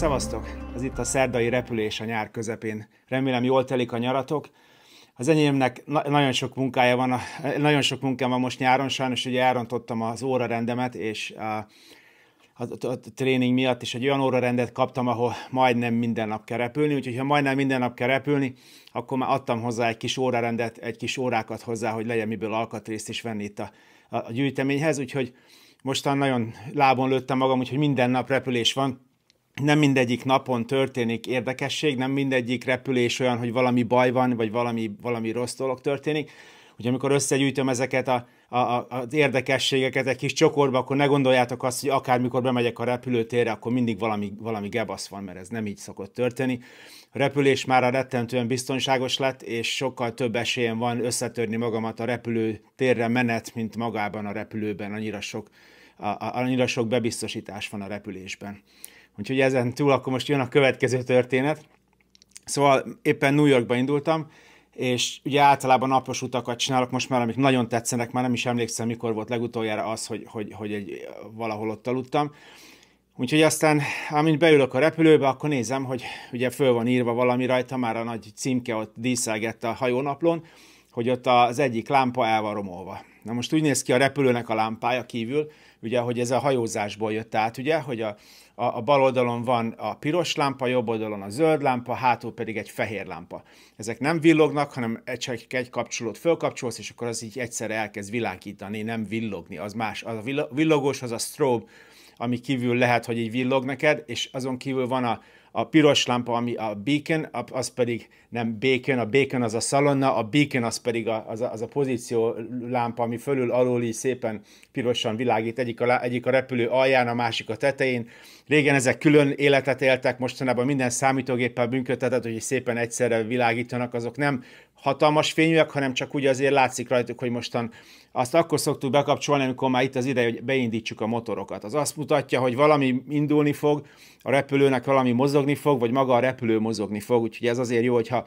szevasztok! Ez itt a szerdai repülés a nyár közepén. Remélem jól telik a nyaratok. Az enyémnek na- nagyon sok munkája van, a, nagyon sok munkám van most nyáron, sajnos ugye elrontottam az órarendemet, és a, a, a, a tréning miatt is egy olyan órarendet kaptam, ahol majdnem minden nap kell repülni, úgyhogy ha majdnem minden nap kell repülni, akkor már adtam hozzá egy kis órarendet, egy kis órákat hozzá, hogy legyen miből alkatrészt is venni itt a, a, a gyűjteményhez, úgyhogy mostan nagyon lábon lőttem magam, úgyhogy minden nap repülés van, nem mindegyik napon történik érdekesség, nem mindegyik repülés olyan, hogy valami baj van, vagy valami, valami rossz dolog történik. Hogy amikor összegyűjtöm ezeket a, a, a, az érdekességeket egy kis csokorba, akkor ne gondoljátok azt, hogy akármikor bemegyek a repülőtérre, akkor mindig valami, valami gebasz van, mert ez nem így szokott történni. A repülés már a rettentően biztonságos lett, és sokkal több esélyem van összetörni magamat a repülőtérre menet, mint magában a repülőben, annyira sok, a, a, annyira sok bebiztosítás van a repülésben. Úgyhogy ezen túl akkor most jön a következő történet. Szóval éppen New Yorkba indultam, és ugye általában napos utakat csinálok most már, amik nagyon tetszenek, már nem is emlékszem, mikor volt legutoljára az, hogy, hogy, hogy egy, valahol ott aludtam. Úgyhogy aztán, amint beülök a repülőbe, akkor nézem, hogy ugye föl van írva valami rajta, már a nagy címke ott díszelgett a hajónaplón, hogy ott az egyik lámpa el van romolva. Na most úgy néz ki a repülőnek a lámpája kívül, ugye, hogy ez a hajózásból jött át, ugye, hogy a, a, a bal oldalon van a piros lámpa, jobb oldalon a zöld lámpa, hátul pedig egy fehér lámpa. Ezek nem villognak, hanem egy, egy kapcsolót fölkapcsolsz, és akkor az így egyszerre elkezd világítani, nem villogni. Az más, az a villogós, az a strobe, ami kívül lehet, hogy így villog neked, és azon kívül van a, a piros lámpa, ami a beacon, az pedig nem beacon, a beacon az a szalonna, a beacon az pedig a, az, a, az a pozíció lámpa, ami fölül alul is szépen pirosan világít, egyik a, egyik a repülő alján, a másik a tetején. Régen ezek külön életet éltek, mostanában minden számítógéppel bünkötetett, hogy szépen egyszerre világítanak, azok nem hatalmas fényűek, hanem csak úgy azért látszik rajtuk, hogy mostan azt akkor szoktuk bekapcsolni, amikor már itt az ideje, hogy beindítsuk a motorokat. Az azt mutatja, hogy valami indulni fog, a repülőnek valami mozogni fog, vagy maga a repülő mozogni fog, úgyhogy ez azért jó, hogyha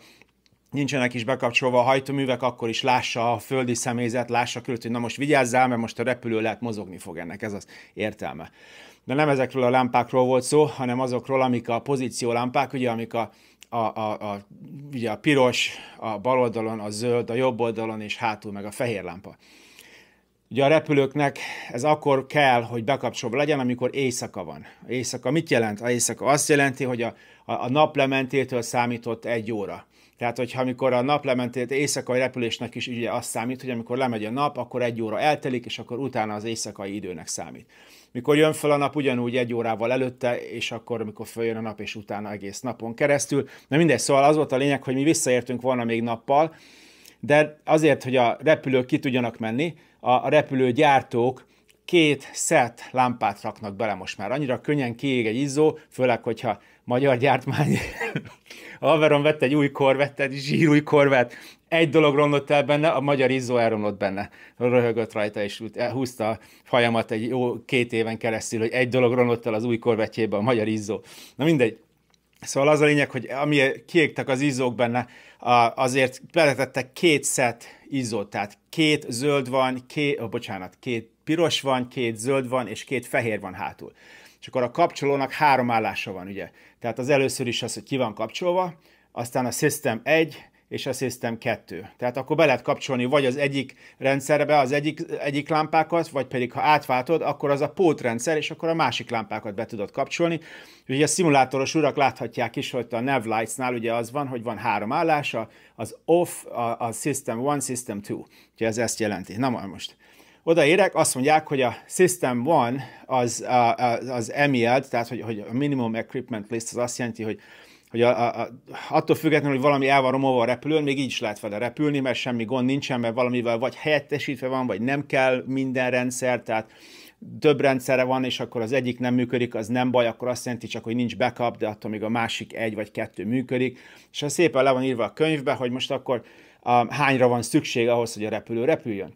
nincsenek is bekapcsolva a hajtóművek, akkor is lássa a földi személyzet, lássa körül, hogy na most vigyázzál, mert most a repülő lehet mozogni fog ennek, ez az értelme. De nem ezekről a lámpákról volt szó, hanem azokról, amik a pozíció lámpák, ugye, amik a a, a, a, ugye a piros, a bal oldalon, a zöld, a jobb oldalon, és hátul meg a fehér lámpa. Ugye a repülőknek ez akkor kell, hogy bekapcsolva legyen, amikor éjszaka van. Éjszaka mit jelent? A éjszaka azt jelenti, hogy a, a, a nap lementétől számított egy óra. Tehát, hogyha amikor a nap lementét éjszakai repülésnek is ugye azt számít, hogy amikor lemegy a nap, akkor egy óra eltelik, és akkor utána az éjszakai időnek számít. Mikor jön fel a nap, ugyanúgy egy órával előtte, és akkor, mikor följön a nap, és utána egész napon keresztül. Na mindegy, szóval az volt a lényeg, hogy mi visszaértünk volna még nappal, de azért, hogy a repülők ki tudjanak menni, a repülőgyártók két szett lámpát raknak bele most már. Annyira könnyen kiég egy izzó, főleg, hogyha magyar gyártmány. Alveron vett egy új korvett, egy zsírúj korvett. Egy dolog romlott el benne, a magyar izzó elromlott benne. Röhögött rajta, és húzta a fajamat egy jó két éven keresztül, hogy egy dolog romlott el az új korvettjébe, a magyar izzó. Na mindegy. Szóval az a lényeg, hogy ami kiégtek az izzók benne, azért beletettek két szett izzót, tehát két zöld van, két, oh, bocsánat, két piros van, két zöld van, és két fehér van hátul és akkor a kapcsolónak három állása van, ugye. Tehát az először is az, hogy ki van kapcsolva, aztán a System 1, és a System 2. Tehát akkor be lehet kapcsolni vagy az egyik rendszerbe az egyik, egyik lámpákat, vagy pedig ha átváltod, akkor az a pótrendszer, és akkor a másik lámpákat be tudod kapcsolni. Ugye a szimulátoros urak láthatják is, hogy a Nav Lights-nál ugye az van, hogy van három állása, az off, a, a System 1, System 2. Ugye ez ezt jelenti. Na most odaérek, azt mondják, hogy a System One az, az, az emiatt, tehát hogy, hogy a Minimum Equipment List az azt jelenti, hogy hogy a, a, a, attól függetlenül, hogy valami el van romolva a repülőn, még így is lehet vele repülni, mert semmi gond nincsen, mert valamivel vagy helyettesítve van, vagy nem kell minden rendszer, tehát több rendszere van, és akkor az egyik nem működik, az nem baj, akkor azt jelenti csak, hogy nincs backup, de attól még a másik egy vagy kettő működik. És ha szépen le van írva a könyvbe, hogy most akkor a, hányra van szükség ahhoz, hogy a repülő repüljön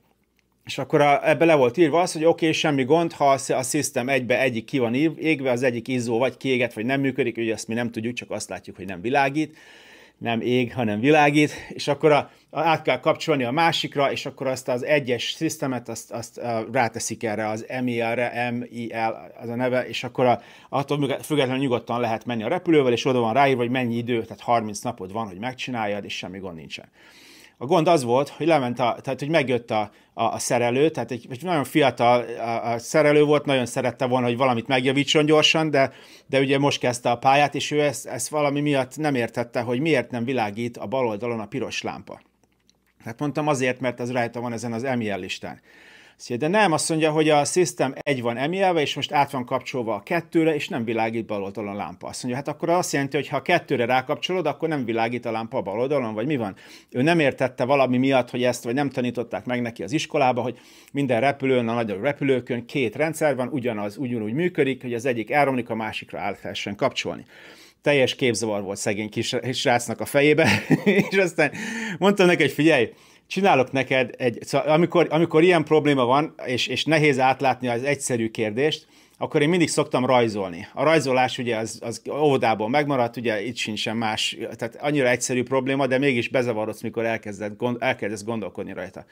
és akkor a, ebbe le volt írva az, hogy oké, okay, semmi gond, ha a system egybe egyik ki van égve, az egyik izzó vagy kéget, vagy nem működik, ugye azt mi nem tudjuk, csak azt látjuk, hogy nem világít, nem ég, hanem világít, és akkor a, a, át kell kapcsolni a másikra, és akkor azt az egyes szisztemet, azt, azt a, ráteszik erre az MIL-re, MIL az a neve, és akkor a, attól függetlenül nyugodtan lehet menni a repülővel, és oda van ráírva, hogy mennyi idő, tehát 30 napod van, hogy megcsináljad, és semmi gond nincsen. A gond az volt, hogy lement a, tehát hogy megjött a, a, a szerelő, tehát egy, egy nagyon fiatal a, a szerelő volt, nagyon szerette volna, hogy valamit megjavítson gyorsan, de, de ugye most kezdte a pályát, és ő ezt, ezt valami miatt nem értette, hogy miért nem világít a bal oldalon a piros lámpa. Hát mondtam azért, mert az rajta van ezen az ML listán. Szia, de nem, azt mondja, hogy a System egy van emelve, és most át van kapcsolva a kettőre, és nem világít bal oldalon a lámpa. Azt mondja, hát akkor azt jelenti, hogy ha a kettőre rákapcsolod, akkor nem világít a lámpa a bal oldalon, vagy mi van? Ő nem értette valami miatt, hogy ezt, vagy nem tanították meg neki az iskolába, hogy minden repülőn, a nagyobb repülőkön két rendszer van, ugyanaz ugyanúgy működik, hogy az egyik elromlik, a másikra át kapcsolni teljes képzavar volt szegény kis srácnak a fejébe, és aztán mondtam neki, hogy figyelj, csinálok neked egy, szóval amikor, amikor ilyen probléma van, és, és nehéz átlátni az egyszerű kérdést, akkor én mindig szoktam rajzolni. A rajzolás ugye az, az óvodából megmaradt, ugye itt sem más, tehát annyira egyszerű probléma, de mégis bezavarodsz, mikor elkezded, gond, elkezdesz gondolkodni rajta.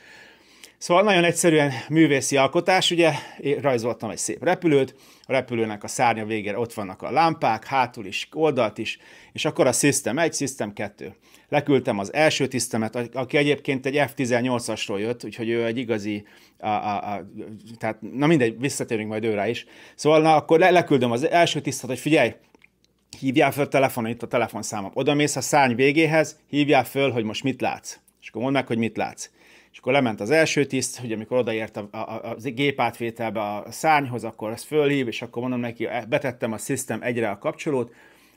Szóval nagyon egyszerűen művészi alkotás, ugye én rajzoltam egy szép repülőt, a repülőnek a szárnya végére ott vannak a lámpák, hátul is, oldalt is, és akkor a System 1, System 2. Leküldtem az első tisztemet, aki egyébként egy F-18-asról jött, úgyhogy ő egy igazi, a, a, a, tehát na mindegy, visszatérünk majd őre is. Szóval na, akkor le, leküldöm az első tisztet, hogy figyelj, hívjál föl telefonon, itt a telefonszámom. Oda mész a szárny végéhez, hívjál föl, hogy most mit látsz. És akkor mondd meg, hogy mit látsz és akkor lement az első tiszt, hogy amikor odaért a, a, a, a gép átvételbe a szárnyhoz, akkor ezt fölhív, és akkor mondom neki, e, betettem a System egyre a kapcsolót,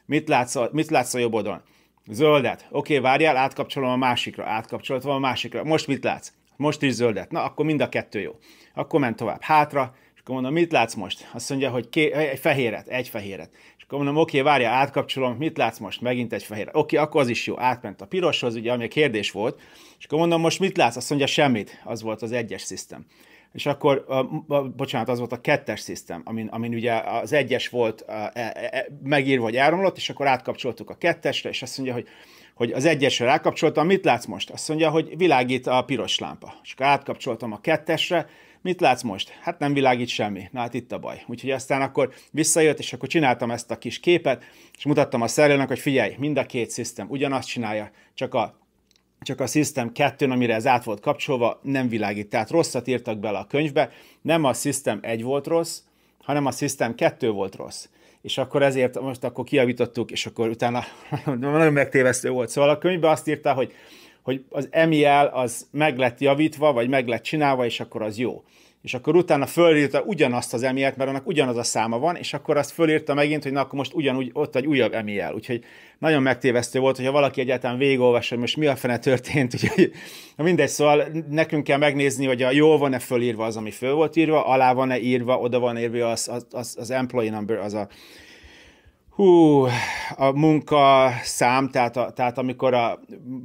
mit látsz a, mit látsz a jobb oldalon? Zöldet. Oké, okay, várjál, átkapcsolom a másikra, Átkapcsolatom a másikra. Most mit látsz? Most is zöldet. Na, akkor mind a kettő jó. Akkor ment tovább hátra, és akkor mondom, mit látsz most? Azt mondja, hogy ké- egy fehéret, egy fehéret akkor mondom, oké, várja, átkapcsolom, mit látsz most? Megint egy fehér. Oké, akkor az is jó, átment a piroshoz, ugye, ami a kérdés volt. És akkor mondom, most mit látsz? Azt mondja, semmit. Az volt az egyes szisztem. És akkor, a, a, bocsánat, az volt a kettes szisztem, amin, amin ugye az egyes volt a, e, e, e megírva, hogy áramlott, és akkor átkapcsoltuk a kettesre, és azt mondja, hogy hogy az egyesre rákapcsoltam, mit látsz most? Azt mondja, hogy világít a piros lámpa. És akkor átkapcsoltam a kettesre, Mit látsz most? Hát nem világít semmi. Na hát itt a baj. Úgyhogy aztán akkor visszajött, és akkor csináltam ezt a kis képet, és mutattam a szerelőnek, hogy figyelj, mind a két szisztem ugyanazt csinálja, csak a csak a System 2 amire ez át volt kapcsolva, nem világít. Tehát rosszat írtak bele a könyvbe, nem a System 1 volt rossz, hanem a System 2 volt rossz és akkor ezért most akkor kiavítottuk, és akkor utána nagyon megtévesztő volt. Szóval a könyvbe azt írta, hogy hogy az MIL az meg lett javítva, vagy meg lett csinálva, és akkor az jó. És akkor utána fölírta ugyanazt az emielt, mert annak ugyanaz a száma van, és akkor azt fölírta megint, hogy na akkor most ugyanúgy ott egy újabb emiel. Úgyhogy nagyon megtévesztő volt, hogyha valaki egyáltalán végigolvas, hogy most mi a fene történt, úgyhogy na mindegy, szóval nekünk kell megnézni, hogy a jó van-e fölírva az, ami föl volt írva, alá van-e írva, oda van írva az, az, az, az employee number, az a Hú, a munka szám, tehát, a, tehát amikor a,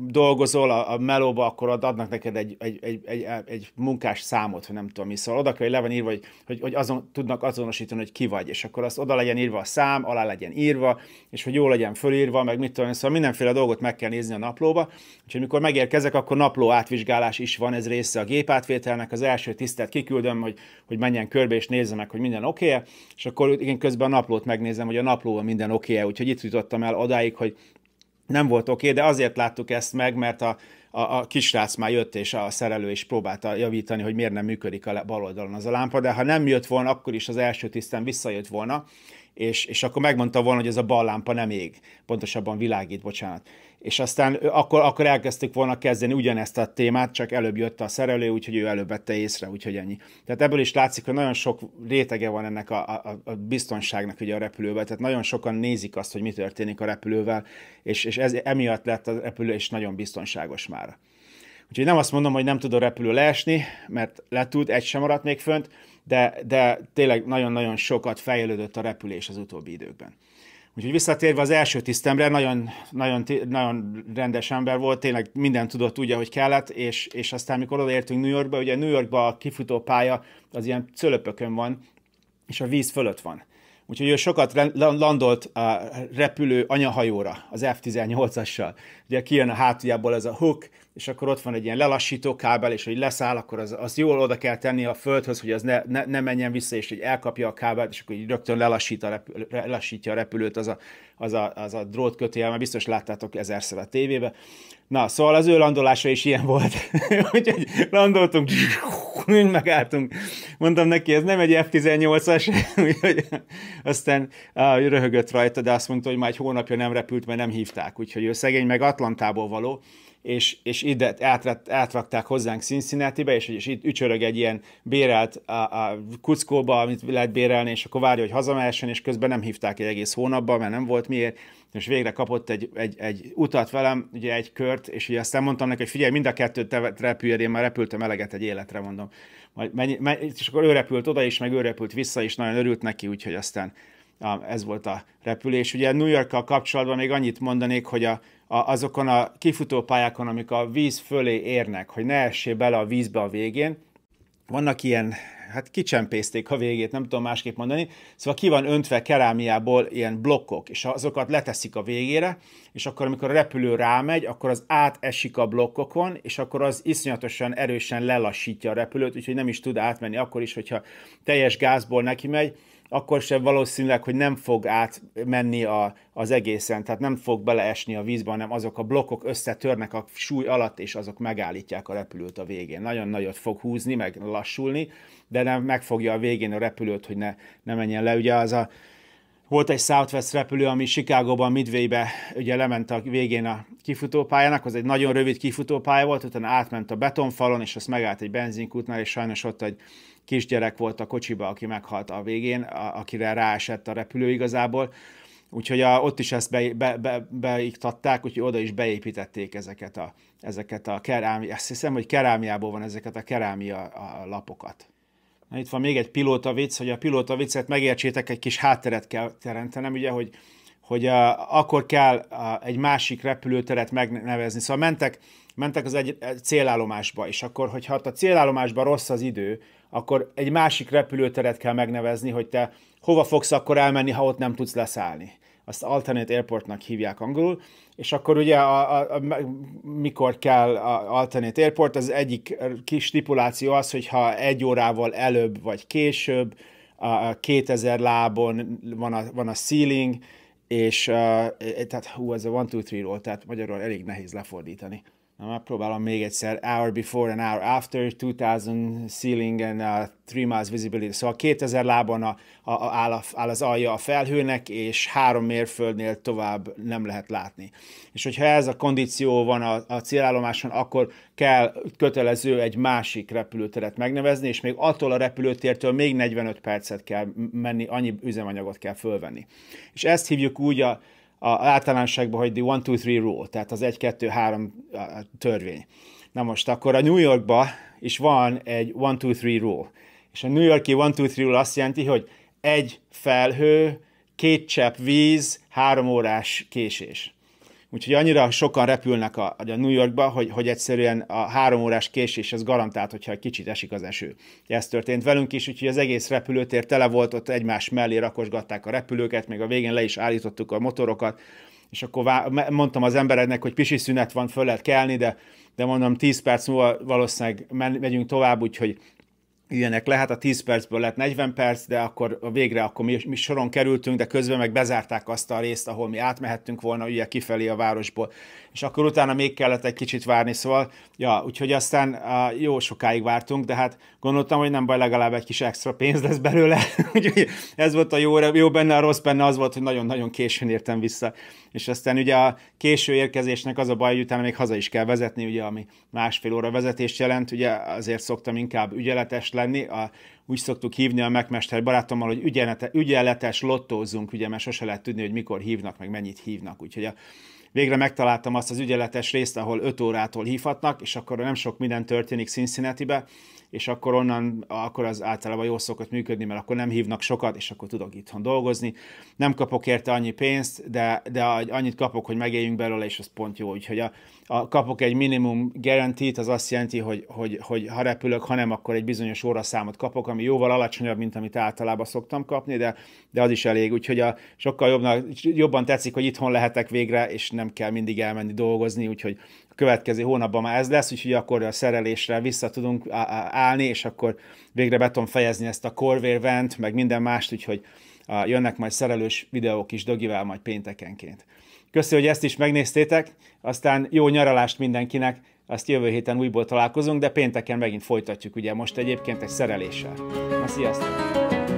dolgozol a, a melóba, akkor adnak neked egy, egy, egy, egy, egy munkás számot, hogy nem tudom mi. Szóval oda kell, hogy le van írva, hogy, hogy, hogy azon, tudnak azonosítani, hogy ki vagy, és akkor az oda legyen írva a szám, alá legyen írva, és hogy jó legyen fölírva, meg mit tudom, szóval mindenféle dolgot meg kell nézni a naplóba. Úgyhogy amikor megérkezek, akkor napló átvizsgálás is van, ez része a gépátvételnek. Az első tisztet kiküldöm, hogy, hogy menjen körbe és nézze meg, hogy minden oké, okay és akkor igen, közben a naplót megnézem, hogy a naplóban minden minden oké -e. Úgyhogy itt jutottam el odáig, hogy nem volt oké, de azért láttuk ezt meg, mert a a, a kisrác már jött, és a szerelő is próbálta javítani, hogy miért nem működik a bal oldalon az a lámpa, de ha nem jött volna, akkor is az első tisztán visszajött volna, és, és akkor megmondta volna, hogy ez a bal lámpa nem ég, pontosabban világít, bocsánat. És aztán akkor, akkor elkezdtük volna kezdeni ugyanezt a témát, csak előbb jött a szerelő, úgyhogy ő előbb vette észre, úgyhogy ennyi. Tehát ebből is látszik, hogy nagyon sok rétege van ennek a, a, a biztonságnak ugye a repülővel, tehát nagyon sokan nézik azt, hogy mi történik a repülővel, és, és ez emiatt lett a repülő és nagyon biztonságos már számára. Úgyhogy nem azt mondom, hogy nem tud a repülő leesni, mert le tud, egy sem maradt még fönt, de, de tényleg nagyon-nagyon sokat fejlődött a repülés az utóbbi időkben. Úgyhogy visszatérve az első tisztemre, nagyon, nagyon, nagyon rendes ember volt, tényleg minden tudott úgy, ahogy kellett, és, és aztán amikor odaértünk New Yorkba, ugye New Yorkba a kifutó pálya az ilyen cölöpökön van, és a víz fölött van. Úgyhogy ő sokat landolt a repülő anyahajóra, az F-18-assal. Ugye kijön a hátuljából ez a hook, és akkor ott van egy ilyen lelassító kábel, és hogy leszáll, akkor az, az jól oda kell tenni a földhöz, hogy az ne, ne, ne menjen vissza, és hogy elkapja a kábelt, és akkor így rögtön lelassít a repül, lelassítja a repülőt az a az a, az a drót kötél, mert biztos láttátok ezerszer a tévébe. Na, szóval az ő landolása is ilyen volt. Úgyhogy landoltunk, megálltunk. Mondtam neki, ez nem egy F-18-as, aztán á, röhögött rajta, de azt mondta, hogy már egy hónapja nem repült, mert nem hívták. Úgyhogy ő szegény, meg Atlantából való és, és ide átrakt, átrakták hozzánk cincinnati és, és itt ücsörög egy ilyen bérelt a, a kuckóba, amit lehet bérelni, és akkor várja, hogy hazamehessen, és közben nem hívták egy egész hónapban, mert nem volt miért, és végre kapott egy, egy, egy utat velem, ugye egy kört, és ugye aztán mondtam neki, hogy figyelj, mind a kettőt repüljél, én már repültem eleget egy életre, mondom. Majd menj, menj, és akkor ő repült oda is, meg ő repült vissza is, nagyon örült neki, úgyhogy aztán ez volt a repülés. Ugye New Yorkkal kapcsolatban még annyit mondanék, hogy a, a, azokon a kifutópályákon, amik a víz fölé érnek, hogy ne essé bele a vízbe a végén, vannak ilyen, hát kicsempészték a végét, nem tudom másképp mondani, szóval ki van öntve kerámiából ilyen blokkok, és azokat leteszik a végére, és akkor amikor a repülő rámegy, akkor az átesik a blokkokon, és akkor az iszonyatosan erősen lelassítja a repülőt, úgyhogy nem is tud átmenni akkor is, hogyha teljes gázból neki megy, akkor sem valószínűleg, hogy nem fog átmenni a, az egészen, tehát nem fog beleesni a vízbe, hanem azok a blokkok összetörnek a súly alatt, és azok megállítják a repülőt a végén. Nagyon nagyot fog húzni, meg lassulni, de nem megfogja a végén a repülőt, hogy ne, ne menjen le. Ugye az a volt egy Southwest repülő, ami Chicagóban, Midwaybe ugye lement a végén a kifutópályának, az egy nagyon rövid kifutópálya volt, utána átment a betonfalon, és azt megállt egy benzinkútnál, és sajnos ott egy kisgyerek volt a kocsiba, aki meghalt a végén, a, akire ráesett a repülő igazából. Úgyhogy a, ott is ezt be, be, be, beiktatták, úgyhogy oda is beépítették ezeket a, ezeket a kerámia, azt hiszem, hogy kerámiából van ezeket a kerámia a lapokat. Hát itt van még egy pilóta vicc, hogy a pilóta viccet megértsétek, egy kis hátteret kell teremtenem, ugye, hogy, hogy a akkor kell a, egy másik repülőteret megnevezni. Szóval mentek, mentek az egy célállomásba, és akkor, hogyha a célállomásban rossz az idő, akkor egy másik repülőteret kell megnevezni, hogy te hova fogsz akkor elmenni, ha ott nem tudsz leszállni azt alternate airportnak hívják angolul, és akkor ugye a, a, a, mikor kell a alternate airport, az egyik kis stipuláció az, hogyha egy órával előbb vagy később, a 2000 lábon van a, van a ceiling, és uh, tehát hú, ez a 1, 2, 3 ról tehát magyarul elég nehéz lefordítani. Na, megpróbálom még egyszer. Hour before and hour after, 2000 ceiling and uh, three miles visibility. Szóval 2000 lábon a, a, a, áll, a, áll az alja a felhőnek, és három mérföldnél tovább nem lehet látni. És hogyha ez a kondíció van a, a célállomáson, akkor kell kötelező egy másik repülőteret megnevezni, és még attól a repülőtértől még 45 percet kell menni, annyi üzemanyagot kell fölvenni. És ezt hívjuk úgy a a általánosságban, hogy the one, two, three rule, tehát az egy, kettő, három törvény. Na most akkor a New Yorkban is van egy one, two, three rule. És a New Yorki one, two, three rule azt jelenti, hogy egy felhő, két csepp víz, három órás késés. Úgyhogy annyira sokan repülnek a, a New Yorkba, hogy, hogy egyszerűen a három órás késés ez garantált, hogyha egy kicsit esik az eső. Ez történt velünk is, úgyhogy az egész repülőtér tele volt, ott egymás mellé rakosgatták a repülőket, még a végén le is állítottuk a motorokat, és akkor vá- mondtam az embereknek, hogy pisi szünet van, föl lehet kelni, de, de mondom, 10 perc múlva valószínűleg megyünk tovább, úgyhogy ilyenek lehet, a 10 percből lett 40 perc, de akkor végre akkor mi, mi soron kerültünk, de közben meg bezárták azt a részt, ahol mi átmehettünk volna ugye kifelé a városból. És akkor utána még kellett egy kicsit várni, szóval, ja, úgyhogy aztán á, jó sokáig vártunk, de hát gondoltam, hogy nem baj, legalább egy kis extra pénz lesz belőle. Úgyhogy ez volt a jó, jó benne, a rossz benne az volt, hogy nagyon-nagyon későn értem vissza és aztán ugye a késő érkezésnek az a baj, hogy utána még haza is kell vezetni, ugye ami másfél óra vezetést jelent, ugye azért szoktam inkább ügyeletes lenni, a, úgy szoktuk hívni a megmester barátommal, hogy ügyelete, ügyeletes lottózunk, ugye, mert sose lehet tudni, hogy mikor hívnak, meg mennyit hívnak, úgyhogy a, végre megtaláltam azt az ügyeletes részt, ahol 5 órától hívhatnak, és akkor nem sok minden történik cincinnati és akkor onnan, akkor az általában jól szokott működni, mert akkor nem hívnak sokat, és akkor tudok itthon dolgozni. Nem kapok érte annyi pénzt, de, de annyit kapok, hogy megéljünk belőle, és az pont jó. Úgyhogy a, a kapok egy minimum garantit, az azt jelenti, hogy, hogy, hogy ha repülök, hanem akkor egy bizonyos óraszámot kapok, ami jóval alacsonyabb, mint amit általában szoktam kapni, de, de az is elég. Úgyhogy a, sokkal jobban jobban tetszik, hogy itthon lehetek végre, és nem kell mindig elmenni dolgozni, úgyhogy következő hónapban már ez lesz, úgyhogy akkor a szerelésre vissza tudunk állni, és akkor végre be tudom fejezni ezt a Vent, meg minden mást, úgyhogy jönnek majd szerelős videók is Dogivel majd péntekenként. Köszönöm, hogy ezt is megnéztétek, aztán jó nyaralást mindenkinek, azt jövő héten újból találkozunk, de pénteken megint folytatjuk ugye most egyébként egy szereléssel. Na, sziasztok!